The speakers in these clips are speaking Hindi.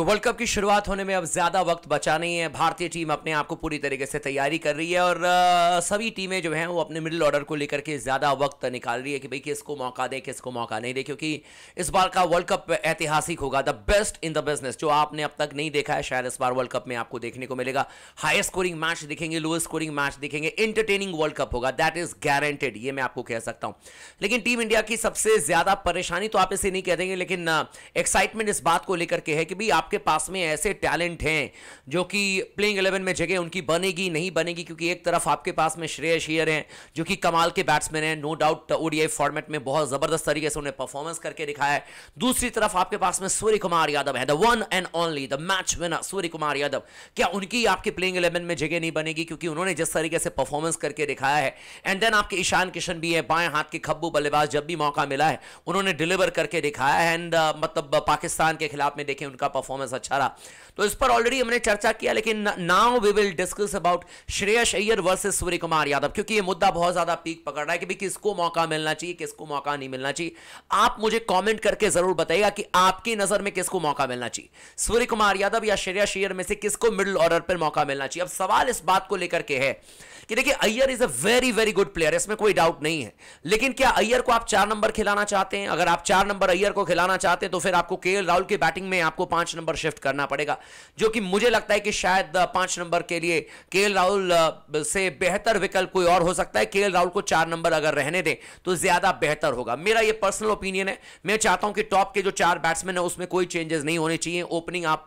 तो वर्ल्ड कप की शुरुआत होने में अब ज़्यादा वक्त बचा नहीं है भारतीय टीम अपने आप को पूरी तरीके से तैयारी कर रही है और आ, सभी टीमें जो हैं वो अपने मिडिल ऑर्डर को लेकर के ज़्यादा वक्त निकाल रही है कि भाई किसको मौका दें किसको मौका नहीं दें क्योंकि इस बार का वर्ल्ड कप ऐतिहासिक होगा the best in the business जो आपने अब तक नहीं देखा है शायद इस बार वर्ल्ड कप में आपको देखने को मिलेगा हाई स्कोरिंग मैच दिखेंगे लो स्कोरिंग मैच दिखेंगे इंटरटेनिंग वर्ल्ड कप होगा दैट इज गारंटेड ये मैं आपको कह सकता हूं लेकिन टीम इंडिया की सबसे ज़्यादा परेशानी तो आप इसे नहीं कह देंगे लेकिन एक्साइटमेंट इस बात को लेकर के है कि भाई आप आपके पास में ऐसे टैलेंट हैं जो कि प्लेइंग इलेवन में जगह उनकी बनेगी नहीं बनेगी क्योंकि एक तरफ आपके पास में श्रेयस शेयर हैं जो कि कमाल के बैट्समैन हैं नो डाउट ओडीआई फॉर्मेट में बहुत ज़बरदस्त तरीके से उन्हें परफॉर्मेंस करके दिखाया है दूसरी तरफ आपके पास में सूर्य कुमार यादव है the one and only the match winner Surya Kumar Yadav क्या उनकी आपकी प्लेइंग इलेवन में जगह नहीं बनेगी क्योंकि उन्होंने जिस तरीके से परफॉर्मेंस करके दिखाया है एंड देन आपके ईशान किशन भी है बाएं हाथ के खब्बू बल्लेबाज जब भी मौका मिला है उन्होंने डिलीवर करके दिखाया है एंड uh, मतलब पाकिस्तान के खिलाफ में देखें उनका परफॉर्मेंस परफॉर्मेंस अच्छा रहा तो इस पर ऑलरेडी हमने चर्चा किया लेकिन now we will discuss about Shreyas Iyer versus Surya Kumar Yadav क्योंकि ये मुद्दा बहुत ज्यादा पीक पकड़ रहा है कि भी किसको मौका मिलना चाहिए किसको मौका नहीं मिलना चाहिए आप मुझे कॉमेंट करके जरूर बताइएगा कि आपकी नजर में किसको मौका मिलना चाहिए सूर्य कुमार यादव या श्रेयस अय्यर में से किसको मिडिल ऑर्डर पर मौका मिलना चाहिए अब सवाल इस बात को लेकर के है कि देखिए Iyer is a very very good player इसमें कोई डाउट नहीं है लेकिन क्या अय्यर को आप चार नंबर खिलाना चाहते हैं अगर आप चार नंबर अय्यर को खिलाना चाहते हैं तो फिर आपको के राहुल की बैटिंग में आपको पांच नंबर शिफ्ट करना पड़ेगा जो कि मुझे लगता है कि शायद पांच नंबर के लिए के राहुल से बेहतर विकल्प कोई और हो सकता है के राहुल को चार नंबर अगर रहने दें तो ज्यादा बेहतर होगा मेरा यह पर्सनल ओपिनियन है मैं चाहता हूं कि टॉप के जो चार बैट्समैन है उसमें कोई चेंजेस नहीं होने चाहिए ओपनिंग आप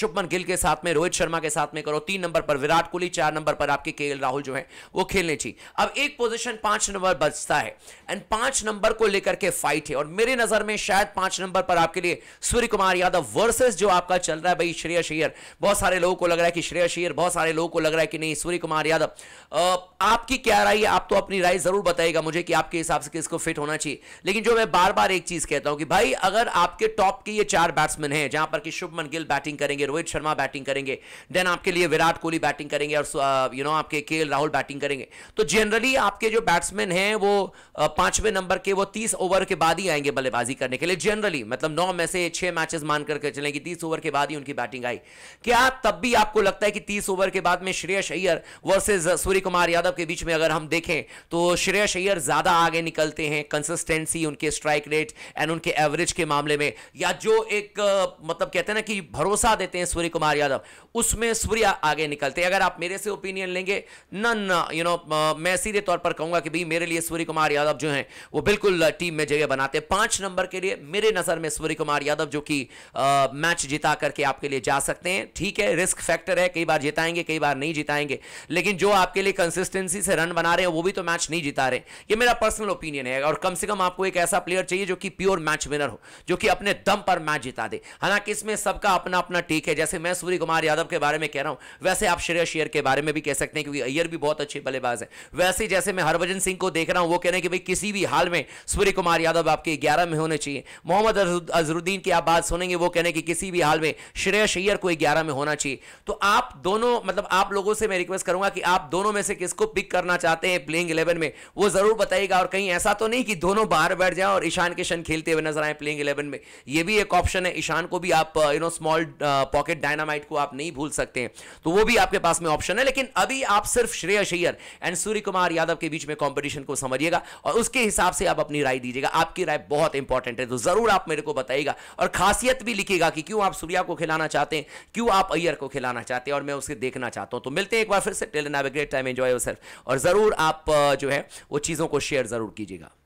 शुभमन गिल के साथ में रोहित शर्मा के साथ में करो तीन नंबर पर विराट कोहली चार नंबर पर आपके के राहुल जो है वो खेलने चाहिए अब एक पोजिशन पांच नंबर बचता है एंड पांच नंबर को लेकर के फाइट है और मेरी नजर में शायद पांच नंबर पर आपके लिए सूर्य कुमार यादव वर्सेस प्रोसेस जो आपका चल रहा है भाई श्रेय शेयर बहुत सारे लोगों को लग रहा है कि श्रेय शेयर बहुत सारे लोगों को लग रहा है कि नहीं सूर्य कुमार यादव आपकी क्या राय है आप तो अपनी राय जरूर बताएगा मुझे कि आपके हिसाब से किसको फिट होना चाहिए लेकिन जो मैं बार बार एक चीज कहता हूं कि भाई अगर आपके टॉप के ये चार बैट्समैन है जहां पर कि शुभमन गिल बैटिंग करेंगे रोहित शर्मा बैटिंग करेंगे देन आपके लिए विराट कोहली बैटिंग करेंगे और यू नो आपके के राहुल बैटिंग करेंगे तो जनरली आपके जो बैट्समैन हैं वो पांचवें नंबर के वो तीस ओवर के बाद ही आएंगे बल्लेबाजी करने के लिए जनरली मतलब नौ में से छह मैचेस मान करके चलेंगे कि तीस ओवर के बाद ही उनकी बैटिंग आई क्या तब भी आपको लगता है कि तीस ओवर के बाद में श्रेय अय्यर वर्सेज सूर्य कुमार यादव के बीच में अगर हम देखें तो श्रेय अय्यर ज्यादा आगे निकलते हैं कंसिस्टेंसी उनके स्ट्राइक रेट एंड उनके एवरेज के मामले में या जो एक मतलब कहते हैं ना कि भरोसा देते हैं सूर्य कुमार यादव उसमें सूर्य आगे निकलते अगर आप मेरे से ओपिनियन लेंगे नन यू नो मैं सीधे तौर पर कहूंगा कि भाई मेरे लिए सूर्य कुमार यादव जो है वो बिल्कुल टीम में जगह बनाते हैं पांच नंबर के लिए मेरे नजर में सूर्य कुमार यादव जो कि मैन मैच जिता करके आपके लिए जा सकते हैं ठीक है रिस्क फैक्टर है कई बार जिताएंगे कई बार नहीं जिताएंगे लेकिन जो आपके लिए कंसिस्टेंसी से रन बना रहे हैं वो भी तो मैच नहीं जिता रहे ये मेरा पर्सनल ओपिनियन है और कम से कम आपको एक ऐसा प्लेयर चाहिए जो कि प्योर मैच विनर हो जो कि अपने दम पर मैच जिता दे हालांकि इसमें सबका अपना अपना टेक है जैसे मैं सूर्य कुमार यादव के बारे में कह रहा हूं वैसे आप श्रेय शेयर के बारे में भी कह सकते हैं क्योंकि अय्यर भी बहुत अच्छे बल्लेबाज है वैसे जैसे मैं हरभजन सिंह को देख रहा हूं वो कह रहे हैं कि भाई किसी भी हाल में सूर्य कुमार यादव आपके ग्यारह में होने चाहिए मोहम्मद अजरुद्दीन की आप बात सुनेंगे वो कहने की किसी किसी भी हाल में श्रेय शैयर को ग्यारह में होना चाहिए तो आप दोनों मतलब आप लोगों से मैं रिक्वेस्ट करूंगा कि आप दोनों में से किसको पिक करना चाहते हैं प्लेइंग इलेवन में वो जरूर बताइएगा और कहीं ऐसा तो नहीं कि दोनों बाहर बैठ जाए और ईशान किशन खेलते हुए नजर आए प्लेइंग इलेवन में ये भी एक ऑप्शन है ईशान को भी आप you know small pocket dynamite को आप नहीं भूल सकते हैं तो वो भी आपके पास में ऑप्शन है लेकिन अभी आप सिर्फ श्रेय शैयर एंड सूर्य कुमार यादव के बीच में कॉम्पिटिशन को समझिएगा और उसके हिसाब से आप अपनी राय दीजिएगा आपकी राय बहुत इंपॉर्टेंट है तो जरूर आप मेरे को बताइएगा और खासियत भी लिखिएगा कि क्यों आप सूर्या को खिलाना चाहते हैं क्यों आप अय्यर को खिलाना चाहते हैं और मैं उसे देखना चाहता हूं तो मिलते हैं एक बार फिर से tell great time enjoy your और ज़रूर आप जो है वो चीज़ों को शेयर ज़रूर कीजिएगा